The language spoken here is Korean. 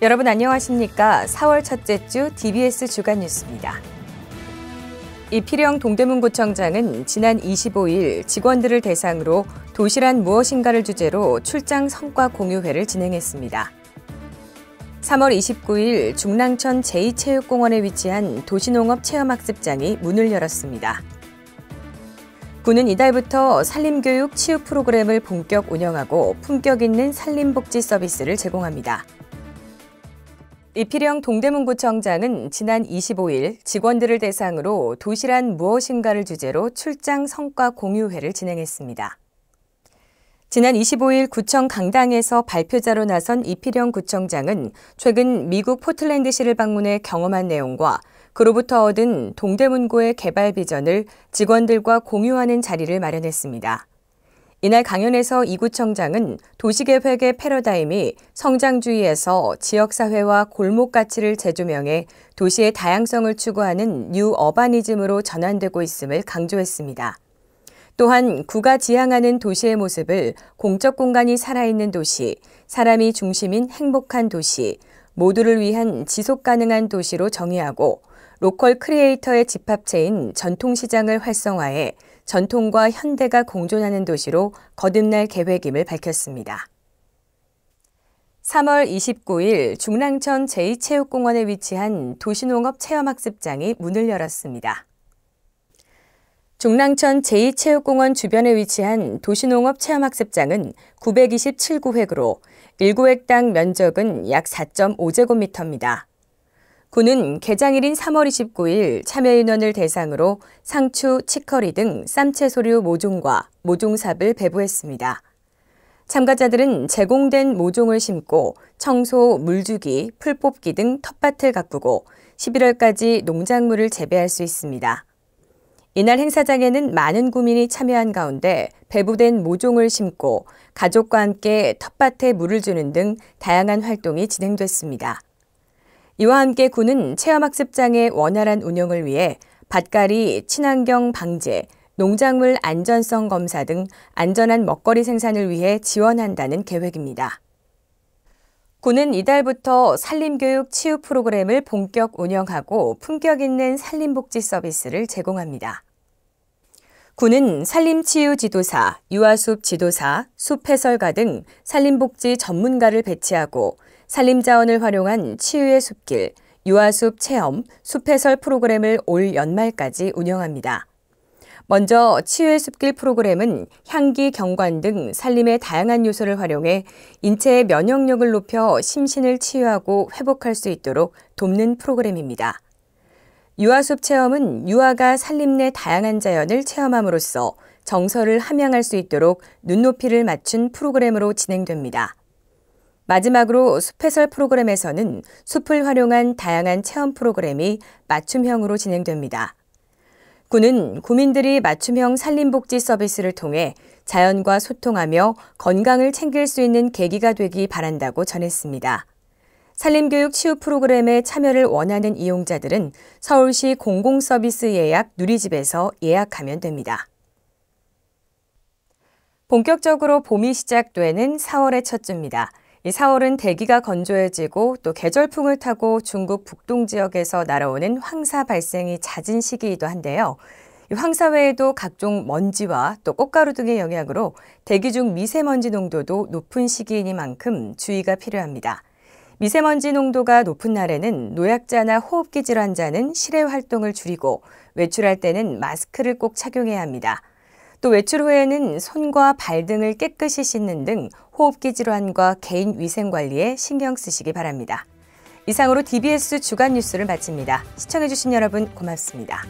여러분 안녕하십니까? 4월 첫째 주 DBS 주간 뉴스입니다. 이필영 동대문구청장은 지난 25일 직원들을 대상으로 도시란 무엇인가를 주제로 출장 성과 공유회를 진행했습니다. 3월 29일 중랑천 제2체육공원에 위치한 도시농업 체험학습장이 문을 열었습니다. 군은 이달부터 산림교육 치유 프로그램을 본격 운영하고 품격 있는 산림복지 서비스를 제공합니다. 이필영 동대문구청장은 지난 25일 직원들을 대상으로 도시란 무엇인가를 주제로 출장 성과 공유회를 진행했습니다. 지난 25일 구청 강당에서 발표자로 나선 이필영 구청장은 최근 미국 포틀랜드시를 방문해 경험한 내용과 그로부터 얻은 동대문구의 개발 비전을 직원들과 공유하는 자리를 마련했습니다. 이날 강연에서 이구청장은 도시계획의 패러다임이 성장주의에서 지역사회와 골목가치를 재조명해 도시의 다양성을 추구하는 뉴 어바니즘으로 전환되고 있음을 강조했습니다. 또한 구가 지향하는 도시의 모습을 공적 공간이 살아있는 도시, 사람이 중심인 행복한 도시, 모두를 위한 지속 가능한 도시로 정의하고 로컬 크리에이터의 집합체인 전통시장을 활성화해 전통과 현대가 공존하는 도시로 거듭날 계획임을 밝혔습니다. 3월 29일 중랑천 제2체육공원에 위치한 도시농업 체험학습장이 문을 열었습니다. 중랑천 제2체육공원 주변에 위치한 도시농업 체험학습장은 927구획으로 1구획당 면적은 약 4.5제곱미터입니다. 군은 개장일인 3월 29일 참여인원을 대상으로 상추, 치커리 등 쌈채 소류 모종과 모종삽을 배부했습니다. 참가자들은 제공된 모종을 심고 청소, 물주기, 풀뽑기 등 텃밭을 가꾸고 11월까지 농작물을 재배할 수 있습니다. 이날 행사장에는 많은 구민이 참여한 가운데 배부된 모종을 심고 가족과 함께 텃밭에 물을 주는 등 다양한 활동이 진행됐습니다. 이와 함께 군은 체험학습장의 원활한 운영을 위해 밭갈이, 친환경 방제, 농작물 안전성 검사 등 안전한 먹거리 생산을 위해 지원한다는 계획입니다. 군은 이달부터 산림교육 치유 프로그램을 본격 운영하고 품격 있는 산림복지 서비스를 제공합니다. 군은 산림치유 지도사, 유아숲 지도사, 숲해설가 등 산림복지 전문가를 배치하고 산림자원을 활용한 치유의 숲길, 유아숲 체험, 숲해설 프로그램을 올 연말까지 운영합니다. 먼저 치유의 숲길 프로그램은 향기, 경관 등 산림의 다양한 요소를 활용해 인체의 면역력을 높여 심신을 치유하고 회복할 수 있도록 돕는 프로그램입니다. 유아숲 체험은 유아가 산림 내 다양한 자연을 체험함으로써 정서를 함양할 수 있도록 눈높이를 맞춘 프로그램으로 진행됩니다. 마지막으로 숲해설 프로그램에서는 숲을 활용한 다양한 체험 프로그램이 맞춤형으로 진행됩니다. 군은 구민들이 맞춤형 산림복지 서비스를 통해 자연과 소통하며 건강을 챙길 수 있는 계기가 되기 바란다고 전했습니다. 산림교육 치유 프로그램에 참여를 원하는 이용자들은 서울시 공공서비스 예약 누리집에서 예약하면 됩니다. 본격적으로 봄이 시작되는 4월의 첫 주입니다. 이 4월은 대기가 건조해지고 또 계절풍을 타고 중국 북동 지역에서 날아오는 황사 발생이 잦은 시기이기도 한데요. 황사 외에도 각종 먼지와 또 꽃가루 등의 영향으로 대기 중 미세먼지 농도도 높은 시기이니만큼 주의가 필요합니다. 미세먼지 농도가 높은 날에는 노약자나 호흡기 질환자는 실외 활동을 줄이고 외출할 때는 마스크를 꼭 착용해야 합니다. 또 외출 후에는 손과 발 등을 깨끗이 씻는 등 호흡기 질환과 개인 위생 관리에 신경 쓰시기 바랍니다. 이상으로 DBS 주간 뉴스를 마칩니다. 시청해주신 여러분 고맙습니다.